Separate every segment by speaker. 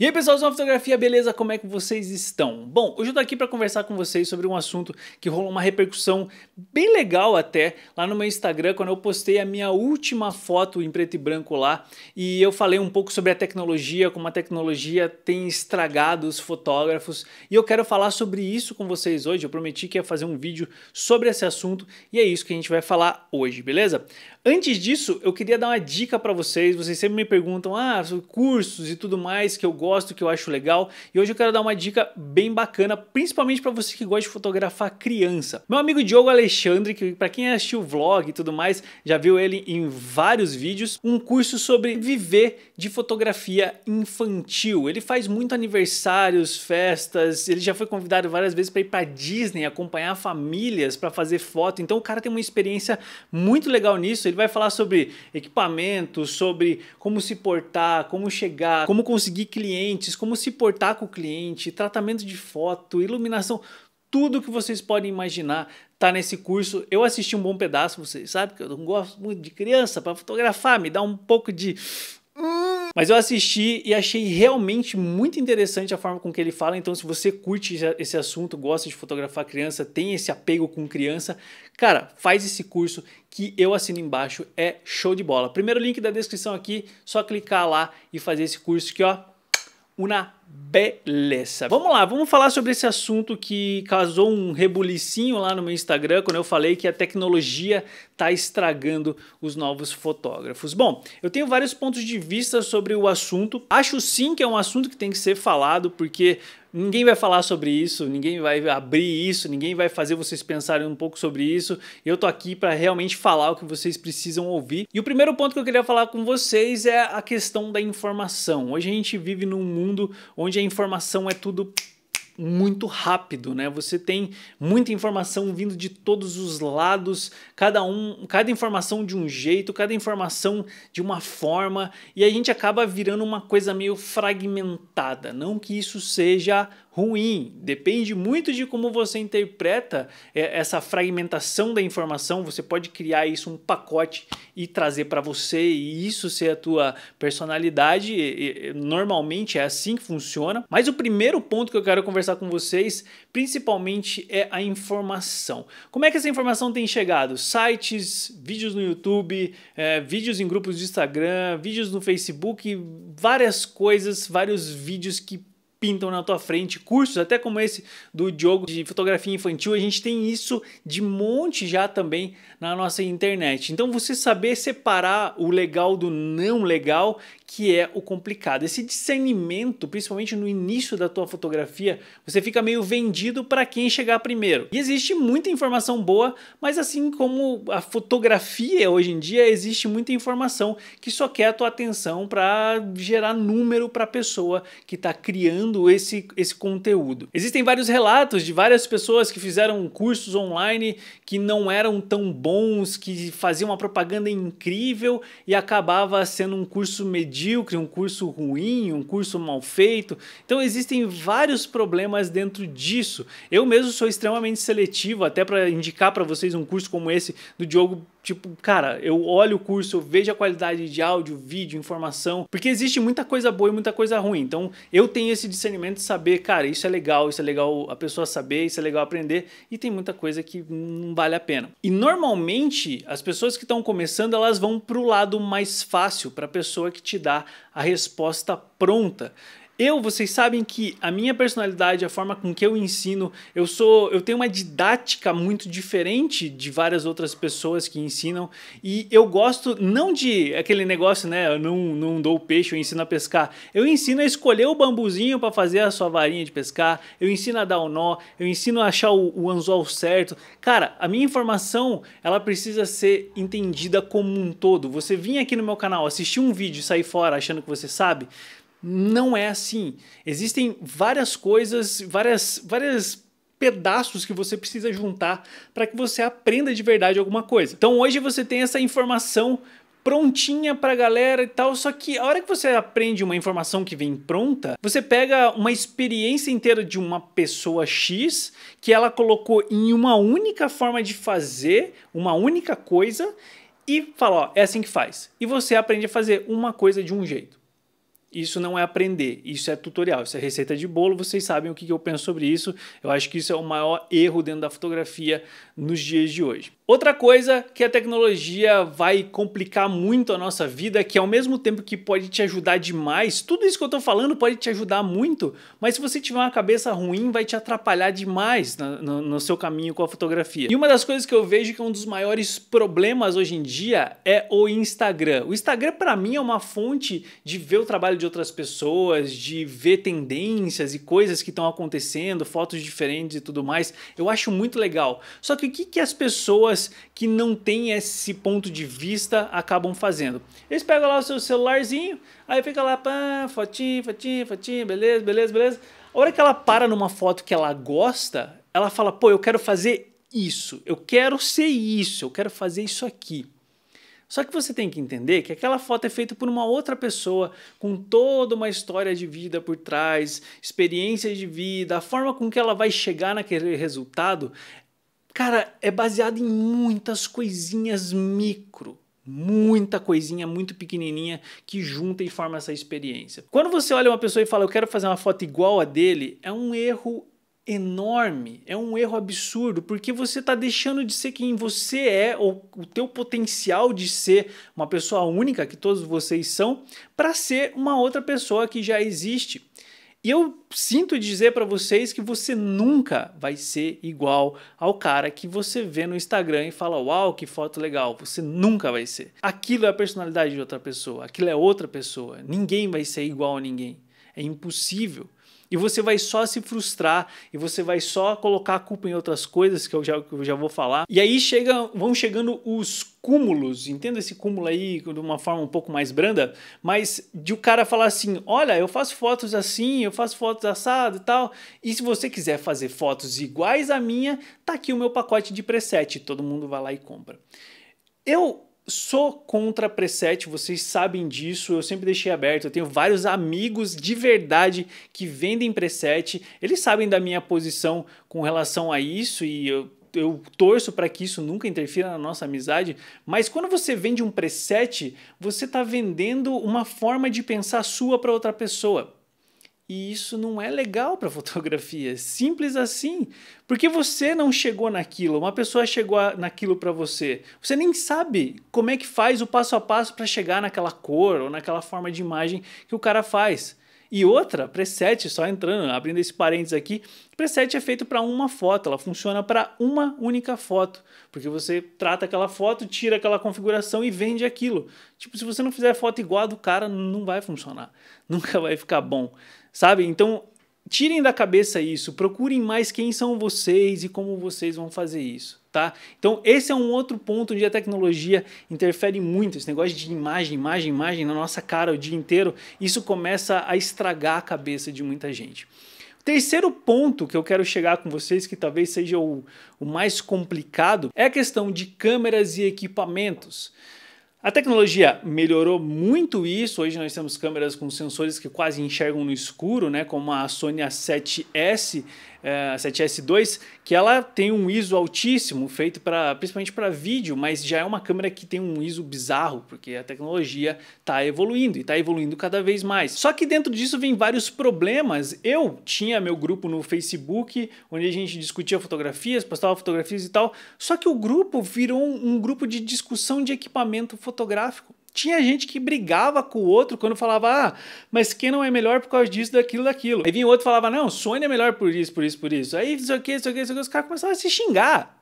Speaker 1: E aí pessoal, sou Fotografia, beleza? Como é que vocês estão? Bom, hoje eu tô aqui para conversar com vocês sobre um assunto que rolou uma repercussão bem legal até lá no meu Instagram, quando eu postei a minha última foto em preto e branco lá e eu falei um pouco sobre a tecnologia, como a tecnologia tem estragado os fotógrafos e eu quero falar sobre isso com vocês hoje. Eu prometi que ia fazer um vídeo sobre esse assunto e é isso que a gente vai falar hoje, beleza? Antes disso, eu queria dar uma dica para vocês. Vocês sempre me perguntam, ah, cursos e tudo mais que eu gosto gosto, que eu acho legal. E hoje eu quero dar uma dica bem bacana, principalmente para você que gosta de fotografar criança. Meu amigo Diogo Alexandre, que para quem assistiu o vlog e tudo mais, já viu ele em vários vídeos, um curso sobre viver de fotografia infantil. Ele faz muito aniversários, festas, ele já foi convidado várias vezes para ir para Disney acompanhar famílias para fazer foto. Então o cara tem uma experiência muito legal nisso. Ele vai falar sobre equipamento, sobre como se portar, como chegar, como conseguir clientes clientes, como se portar com o cliente, tratamento de foto, iluminação, tudo que vocês podem imaginar tá nesse curso. Eu assisti um bom pedaço, vocês sabem que eu não gosto muito de criança para fotografar, me dá um pouco de hum. mas eu assisti e achei realmente muito interessante a forma com que ele fala. Então, se você curte esse assunto, gosta de fotografar criança, tem esse apego com criança, cara, faz esse curso que eu assino embaixo. É show de bola. Primeiro link da descrição aqui, só clicar lá e fazer esse curso que ó, uma beleza. Vamos lá, vamos falar sobre esse assunto que causou um rebulicinho lá no meu Instagram quando eu falei que a tecnologia está estragando os novos fotógrafos. Bom, eu tenho vários pontos de vista sobre o assunto. Acho sim que é um assunto que tem que ser falado porque Ninguém vai falar sobre isso, ninguém vai abrir isso, ninguém vai fazer vocês pensarem um pouco sobre isso. Eu tô aqui para realmente falar o que vocês precisam ouvir. E o primeiro ponto que eu queria falar com vocês é a questão da informação. Hoje a gente vive num mundo onde a informação é tudo muito rápido, né? Você tem muita informação vindo de todos os lados, cada um, cada informação de um jeito, cada informação de uma forma, e a gente acaba virando uma coisa meio fragmentada. Não que isso seja ruim. Depende muito de como você interpreta é, essa fragmentação da informação. Você pode criar isso um pacote e trazer para você e isso ser a tua personalidade. Normalmente é assim que funciona. Mas o primeiro ponto que eu quero conversar com vocês, principalmente, é a informação. Como é que essa informação tem chegado? Sites, vídeos no YouTube, é, vídeos em grupos de Instagram, vídeos no Facebook, várias coisas, vários vídeos que pintam na tua frente, cursos até como esse do Diogo de fotografia infantil, a gente tem isso de monte já também na nossa internet. Então você saber separar o legal do não legal, que é o complicado. Esse discernimento, principalmente no início da tua fotografia, você fica meio vendido para quem chegar primeiro. E existe muita informação boa, mas assim como a fotografia hoje em dia existe muita informação que só quer a tua atenção para gerar número para a pessoa que está criando buscando esse, esse conteúdo. Existem vários relatos de várias pessoas que fizeram cursos online que não eram tão bons, que faziam uma propaganda incrível e acabava sendo um curso medíocre, um curso ruim, um curso mal feito. Então existem vários problemas dentro disso. Eu mesmo sou extremamente seletivo, até para indicar para vocês um curso como esse do Diogo Tipo, cara, eu olho o curso, eu vejo a qualidade de áudio, vídeo, informação, porque existe muita coisa boa e muita coisa ruim. Então, eu tenho esse discernimento de saber, cara, isso é legal, isso é legal a pessoa saber, isso é legal aprender, e tem muita coisa que não vale a pena. E normalmente, as pessoas que estão começando, elas vão pro lado mais fácil, para a pessoa que te dá a resposta pronta. Eu, vocês sabem que a minha personalidade, a forma com que eu ensino, eu sou, eu tenho uma didática muito diferente de várias outras pessoas que ensinam e eu gosto não de aquele negócio, né, eu não, não dou o peixe, eu ensino a pescar. Eu ensino a escolher o bambuzinho para fazer a sua varinha de pescar, eu ensino a dar o nó, eu ensino a achar o, o anzol certo. Cara, a minha informação, ela precisa ser entendida como um todo. Você vir aqui no meu canal, assistir um vídeo e sair fora achando que você sabe, não é assim. Existem várias coisas, várias, várias pedaços que você precisa juntar para que você aprenda de verdade alguma coisa. Então hoje você tem essa informação prontinha para a galera e tal, só que a hora que você aprende uma informação que vem pronta, você pega uma experiência inteira de uma pessoa X que ela colocou em uma única forma de fazer, uma única coisa e fala, ó, é assim que faz. E você aprende a fazer uma coisa de um jeito. Isso não é aprender, isso é tutorial, isso é receita de bolo. Vocês sabem o que eu penso sobre isso. Eu acho que isso é o maior erro dentro da fotografia nos dias de hoje. Outra coisa que a tecnologia vai complicar muito a nossa vida, que ao mesmo tempo que pode te ajudar demais, tudo isso que eu tô falando pode te ajudar muito, mas se você tiver uma cabeça ruim, vai te atrapalhar demais no, no, no seu caminho com a fotografia. E uma das coisas que eu vejo que é um dos maiores problemas hoje em dia é o Instagram. O Instagram, para mim, é uma fonte de ver o trabalho de outras pessoas, de ver tendências e coisas que estão acontecendo, fotos diferentes e tudo mais. Eu acho muito legal. Só que o que, que as pessoas que não têm esse ponto de vista acabam fazendo? Eles pegam lá o seu celularzinho, aí fica lá, pá, fotinho, fotinho, fotinho, beleza, beleza, beleza. A hora que ela para numa foto que ela gosta, ela fala, pô, eu quero fazer isso, eu quero ser isso, eu quero fazer isso aqui. Só que você tem que entender que aquela foto é feita por uma outra pessoa, com toda uma história de vida por trás, experiências de vida, a forma com que ela vai chegar naquele resultado, cara, é baseado em muitas coisinhas micro. Muita coisinha muito pequenininha que junta e forma essa experiência. Quando você olha uma pessoa e fala, eu quero fazer uma foto igual a dele, é um erro enorme, é um erro absurdo, porque você está deixando de ser quem você é, ou o teu potencial de ser uma pessoa única, que todos vocês são, para ser uma outra pessoa que já existe. E eu sinto dizer para vocês que você nunca vai ser igual ao cara que você vê no Instagram e fala: Uau, que foto legal! Você nunca vai ser. Aquilo é a personalidade de outra pessoa, aquilo é outra pessoa. Ninguém vai ser igual a ninguém. É impossível. E você vai só se frustrar e você vai só colocar a culpa em outras coisas que eu já, que eu já vou falar. E aí chega, vão chegando os cúmulos, entenda esse cúmulo aí de uma forma um pouco mais branda, mas de o cara falar assim: olha, eu faço fotos assim, eu faço fotos assado e tal. E se você quiser fazer fotos iguais à minha, tá aqui o meu pacote de preset. Todo mundo vai lá e compra. Eu Sou contra preset, vocês sabem disso, eu sempre deixei aberto. Eu tenho vários amigos de verdade que vendem preset, eles sabem da minha posição com relação a isso e eu, eu torço para que isso nunca interfira na nossa amizade. Mas quando você vende um preset, você está vendendo uma forma de pensar sua para outra pessoa. E isso não é legal para fotografia, é simples assim. Porque você não chegou naquilo, uma pessoa chegou naquilo para você. Você nem sabe como é que faz o passo a passo para chegar naquela cor ou naquela forma de imagem que o cara faz. E outra, preset, só entrando, abrindo esse parênteses aqui, preset é feito para uma foto, ela funciona para uma única foto, porque você trata aquela foto, tira aquela configuração e vende aquilo. Tipo, se você não fizer foto igual a do cara, não vai funcionar, nunca vai ficar bom sabe? Então, tirem da cabeça isso, procurem mais quem são vocês e como vocês vão fazer isso, tá? Então, esse é um outro ponto onde a tecnologia interfere muito, esse negócio de imagem, imagem, imagem na nossa cara o dia inteiro, isso começa a estragar a cabeça de muita gente. Terceiro ponto que eu quero chegar com vocês, que talvez seja o, o mais complicado, é a questão de câmeras e equipamentos. A tecnologia melhorou muito isso. Hoje nós temos câmeras com sensores que quase enxergam no escuro, né, como a Sony A7S é, 7S2, que ela tem um ISO altíssimo, feito para principalmente para vídeo, mas já é uma câmera que tem um ISO bizarro, porque a tecnologia está evoluindo e está evoluindo cada vez mais. Só que dentro disso vem vários problemas. Eu tinha meu grupo no Facebook, onde a gente discutia fotografias, postava fotografias e tal, só que o grupo virou um, um grupo de discussão de equipamento fotográfico tinha gente que brigava com o outro quando falava, ah, mas quem não é melhor por causa disso, daquilo, daquilo. Aí vinha outro e falava, não, Sony é melhor por isso, por isso, por isso. Aí isso aqui, isso aqui, isso aqui, os caras começavam a se xingar.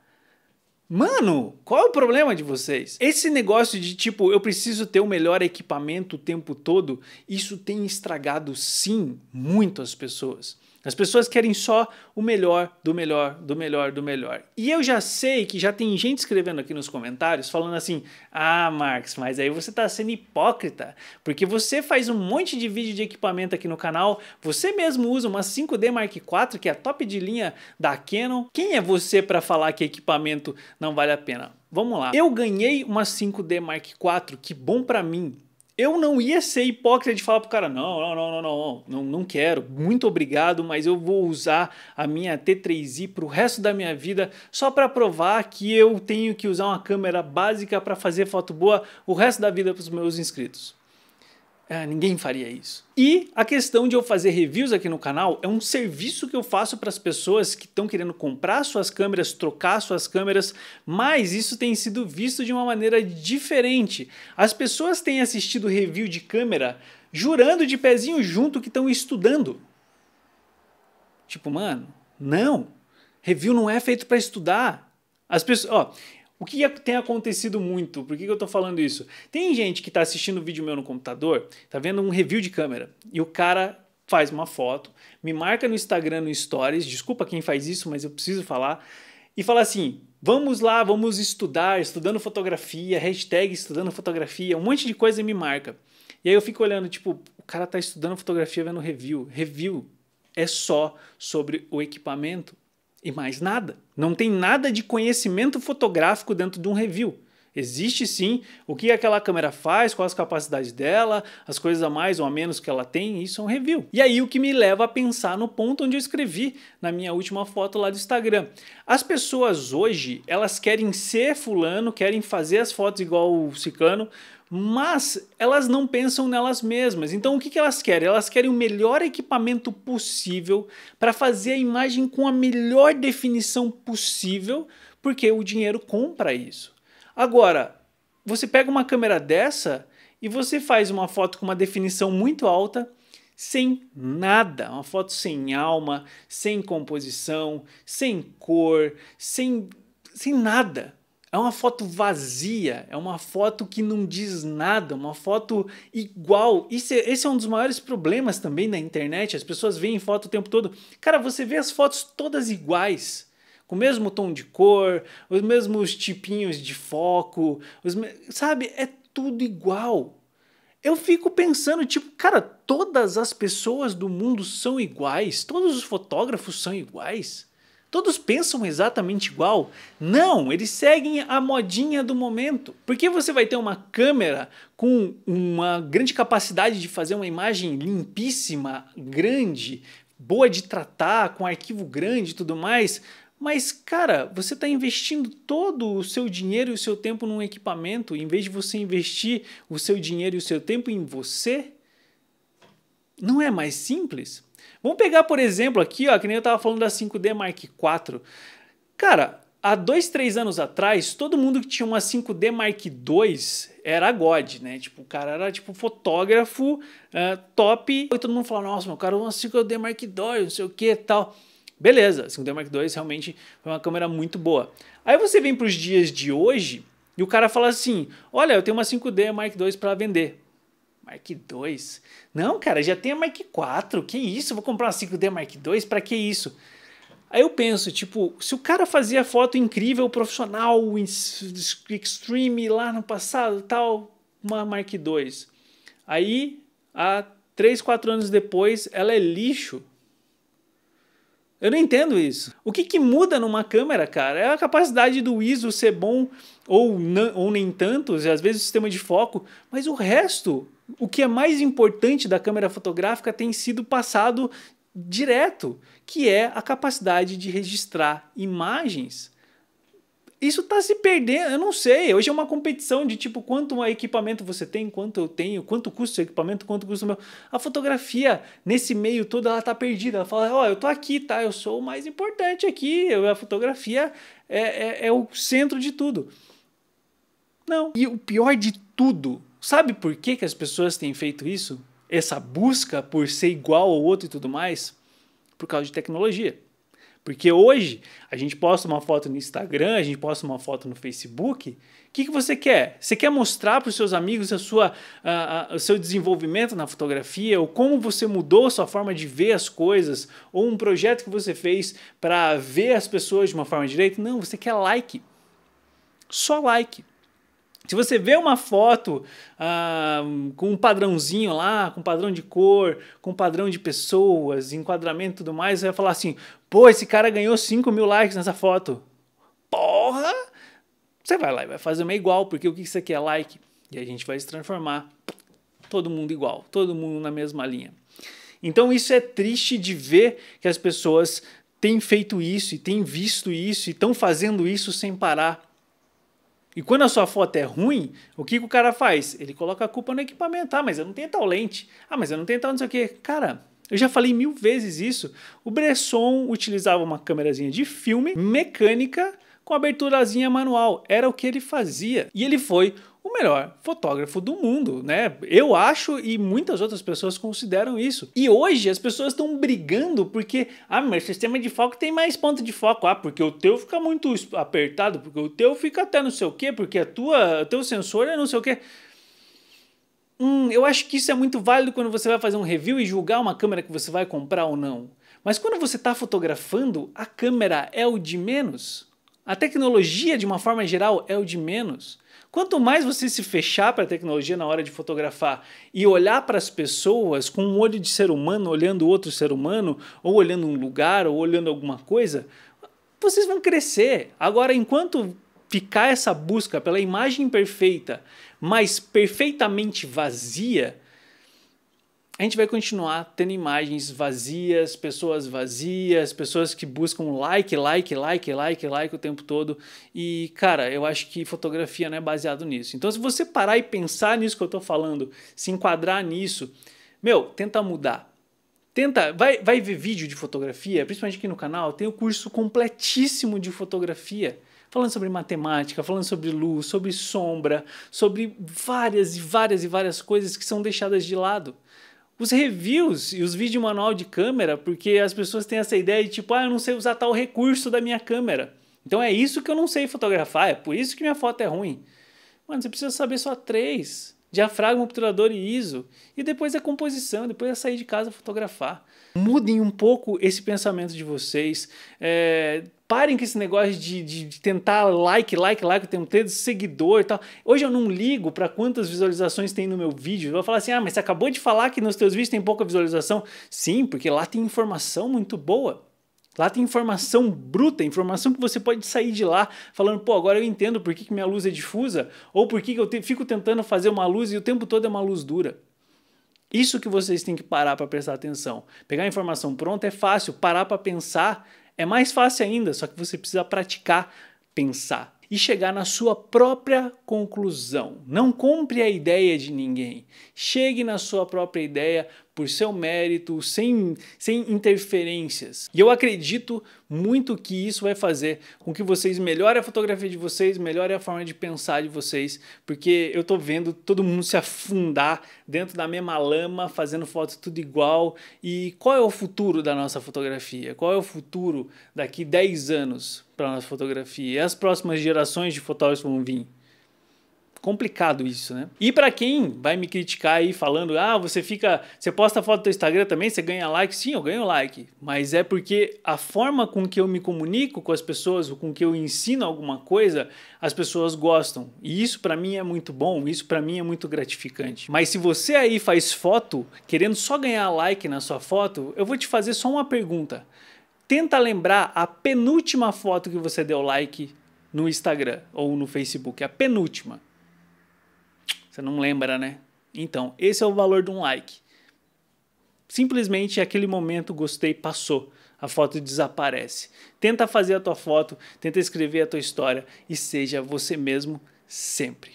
Speaker 1: Mano, qual é o problema de vocês? Esse negócio de tipo, eu preciso ter o melhor equipamento o tempo todo, isso tem estragado sim muito as pessoas. As pessoas querem só o melhor, do melhor, do melhor, do melhor. E eu já sei que já tem gente escrevendo aqui nos comentários falando assim: ah, Marx, mas aí você está sendo hipócrita, porque você faz um monte de vídeo de equipamento aqui no canal, você mesmo usa uma 5D Mark IV, que é a top de linha da Canon. Quem é você para falar que equipamento não vale a pena? Vamos lá. Eu ganhei uma 5D Mark IV, que bom para mim, eu não ia ser hipócrita de falar pro cara, não, não, não, não, não, não, quero, muito obrigado, mas eu vou usar a minha T3i pro resto da minha vida só para provar que eu tenho que usar uma câmera básica para fazer foto boa o resto da vida pros meus inscritos. É, ninguém faria isso. E a questão de eu fazer reviews aqui no canal é um serviço que eu faço para as pessoas que estão querendo comprar suas câmeras, trocar suas câmeras, mas isso tem sido visto de uma maneira diferente. As pessoas têm assistido review de câmera jurando de pezinho junto que estão estudando. Tipo, mano, não. Review não é feito para estudar. As pessoas, ó, o é que tem acontecido muito? Por que, eu estou falando isso? Tem gente que está assistindo um vídeo meu no computador, está vendo um review de câmera, e o cara faz uma foto, me marca no Instagram, no Stories, desculpa quem faz isso, mas eu preciso falar, e fala assim: vamos lá, vamos estudar, estudando fotografia, hashtag estudando fotografia, um monte de coisa me marca. E aí eu fico olhando, tipo, o cara tá estudando fotografia vendo review. Review é só sobre o equipamento e mais nada. Não tem nada de conhecimento fotográfico dentro de um review. Existe sim o que aquela câmera faz, quais as capacidades dela, as coisas a mais ou a menos que ela tem, isso é um review. E aí o que me leva a pensar no ponto onde eu escrevi na minha última foto lá do Instagram. As pessoas hoje, elas querem ser fulano, querem fazer as fotos igual o ciclano, mas elas não pensam nelas mesmas. Então o que, que elas querem? Elas querem o melhor equipamento possível para fazer a imagem com a melhor definição possível, porque o dinheiro compra isso. Agora, você pega uma câmera dessa e você faz uma foto com uma definição muito alta, sem nada, uma foto sem alma, sem composição, sem cor, sem, sem nada. É uma foto vazia, é uma foto que não diz nada, uma foto igual. Isso é, esse é um dos maiores problemas também na internet. As pessoas veem foto o tempo todo. Cara, você vê as fotos todas iguais com o mesmo tom de cor, os mesmos tipinhos de foco, os, sabe? É tudo igual. Eu fico pensando, tipo, cara, todas as pessoas do mundo são iguais, todos os fotógrafos são iguais. Todos pensam exatamente igual? Não, eles seguem a modinha do momento. Porque você vai ter uma câmera com uma grande capacidade de fazer uma imagem limpíssima, grande, boa de tratar, com arquivo grande e tudo mais, mas, cara, você está investindo todo o seu dinheiro e o seu tempo num equipamento, em vez de você investir o seu dinheiro e o seu tempo em você? Não é mais simples? Vamos pegar, por exemplo, aqui, ó, que nem eu estava falando da 5D Mark IV. Cara, há dois, três anos atrás, todo mundo que tinha uma 5D Mark II era God, né? Tipo, o cara era tipo fotógrafo uh, top. E todo mundo falava, nossa, meu cara, uma 5D Mark II, não sei o que tal. Beleza, a 5D Mark II realmente foi uma câmera muito boa. Aí você vem para os dias de hoje e o cara fala assim: Olha, eu tenho uma 5D Mark II para vender. Mark II? Não, cara, já tem a Mark IV. Que isso? Eu vou comprar uma 5D Mark II? Para que isso? Aí eu penso, tipo, se o cara fazia foto incrível, profissional, extreme lá no passado tal, uma Mark II. Aí, há 3, 4 anos depois, ela é lixo eu não entendo isso. O que, que muda numa câmera, cara? É a capacidade do ISO ser bom ou, ou nem tanto, às vezes o sistema de foco, mas o resto, o que é mais importante da câmera fotográfica tem sido passado direto, que é a capacidade de registrar imagens isso tá se perdendo, eu não sei. Hoje é uma competição de tipo quanto equipamento você tem, quanto eu tenho, quanto custa o equipamento, quanto custa o meu. A fotografia nesse meio todo ela tá perdida. Ela fala, ó, oh, eu tô aqui, tá? Eu sou o mais importante aqui. Eu, a fotografia é, é, é o centro de tudo. Não. E o pior de tudo, sabe por que, que as pessoas têm feito isso? Essa busca por ser igual ao outro e tudo mais? Por causa de tecnologia. Porque hoje a gente posta uma foto no Instagram, a gente posta uma foto no Facebook. O que, que você quer? Você quer mostrar para os seus amigos a sua, a, a, o seu desenvolvimento na fotografia, ou como você mudou sua forma de ver as coisas, ou um projeto que você fez para ver as pessoas de uma forma direita? Não, você quer like. Só like. Se você vê uma foto ah, com um padrãozinho lá, com padrão de cor, com padrão de pessoas, enquadramento e tudo mais, você vai falar assim: pô, esse cara ganhou 5 mil likes nessa foto. Porra! Você vai lá e vai fazer uma igual, porque o que isso aqui é like? E a gente vai se transformar todo mundo igual, todo mundo na mesma linha. Então isso é triste de ver que as pessoas têm feito isso e têm visto isso e estão fazendo isso sem parar. E quando a sua foto é ruim, o que, que o cara faz? Ele coloca a culpa no equipamento. Ah, mas eu não tenho tal lente. Ah, mas eu não tenho tal não sei o quê. Cara, eu já falei mil vezes isso. O Bresson utilizava uma câmerazinha de filme mecânica com aberturazinha manual. Era o que ele fazia. E ele foi o melhor fotógrafo do mundo, né? Eu acho e muitas outras pessoas consideram isso. E hoje as pessoas estão brigando porque, ah, mas o sistema de foco tem mais ponto de foco. Ah, porque o teu fica muito apertado, porque o teu fica até não sei o quê, porque a tua, o teu sensor é não sei o quê. Hum, eu acho que isso é muito válido quando você vai fazer um review e julgar uma câmera que você vai comprar ou não. Mas quando você está fotografando, a câmera é o de menos. A tecnologia, de uma forma geral, é o de menos. Quanto mais você se fechar para a tecnologia na hora de fotografar e olhar para as pessoas com um olho de ser humano, olhando outro ser humano, ou olhando um lugar, ou olhando alguma coisa, vocês vão crescer. Agora, enquanto ficar essa busca pela imagem perfeita, mas perfeitamente vazia, a gente vai continuar tendo imagens vazias, pessoas vazias, pessoas que buscam like, like, like, like, like o tempo todo. E, cara, eu acho que fotografia não é baseado nisso. Então, se você parar e pensar nisso que eu tô falando, se enquadrar nisso, meu, tenta mudar. Tenta, vai, vai ver vídeo de fotografia, principalmente aqui no canal, tem o um curso completíssimo de fotografia falando sobre matemática, falando sobre luz, sobre sombra, sobre várias e várias e várias coisas que são deixadas de lado os reviews e os vídeos manual de câmera, porque as pessoas têm essa ideia de tipo, ah, eu não sei usar tal recurso da minha câmera. Então é isso que eu não sei fotografar, é por isso que minha foto é ruim. Mano, você precisa saber só três diafragma, obturador e ISO, e depois a composição, depois a sair de casa fotografar. Mudem um pouco esse pensamento de vocês. É, parem com esse negócio de, de, de, tentar like, like, like, eu tenho um de seguidor e tal. Hoje eu não ligo para quantas visualizações tem no meu vídeo. Eu vou falar assim: ah, mas você acabou de falar que nos teus vídeos tem pouca visualização. Sim, porque lá tem informação muito boa. Lá tem informação bruta, informação que você pode sair de lá falando, pô, agora eu entendo por que, que minha luz é difusa, ou por que, que eu te, fico tentando fazer uma luz e o tempo todo é uma luz dura. Isso que vocês têm que parar para prestar atenção. Pegar a informação pronta é fácil, parar para pensar é mais fácil ainda, só que você precisa praticar pensar e chegar na sua própria conclusão. Não compre a ideia de ninguém. Chegue na sua própria ideia, por seu mérito, sem, sem interferências. E eu acredito muito que isso vai fazer com que vocês melhorem a fotografia de vocês, melhorem a forma de pensar de vocês, porque eu tô vendo todo mundo se afundar dentro da mesma lama, fazendo fotos tudo igual. E qual é o futuro da nossa fotografia? Qual é o futuro daqui 10 anos para nossa fotografia? E as próximas gerações de fotógrafos vão vir? complicado isso, né? E para quem vai me criticar aí falando, ah, você fica, você posta foto do Instagram também, você ganha like, sim, eu ganho like, mas é porque a forma com que eu me comunico com as pessoas, com que eu ensino alguma coisa, as pessoas gostam. E isso para mim é muito bom, isso para mim é muito gratificante. Mas se você aí faz foto querendo só ganhar like na sua foto, eu vou te fazer só uma pergunta. Tenta lembrar a penúltima foto que você deu like no Instagram ou no Facebook, a penúltima. Você não lembra, né? Então, esse é o valor de um like. Simplesmente aquele momento gostei passou, a foto desaparece. Tenta fazer a tua foto, tenta escrever a tua história e seja você mesmo sempre.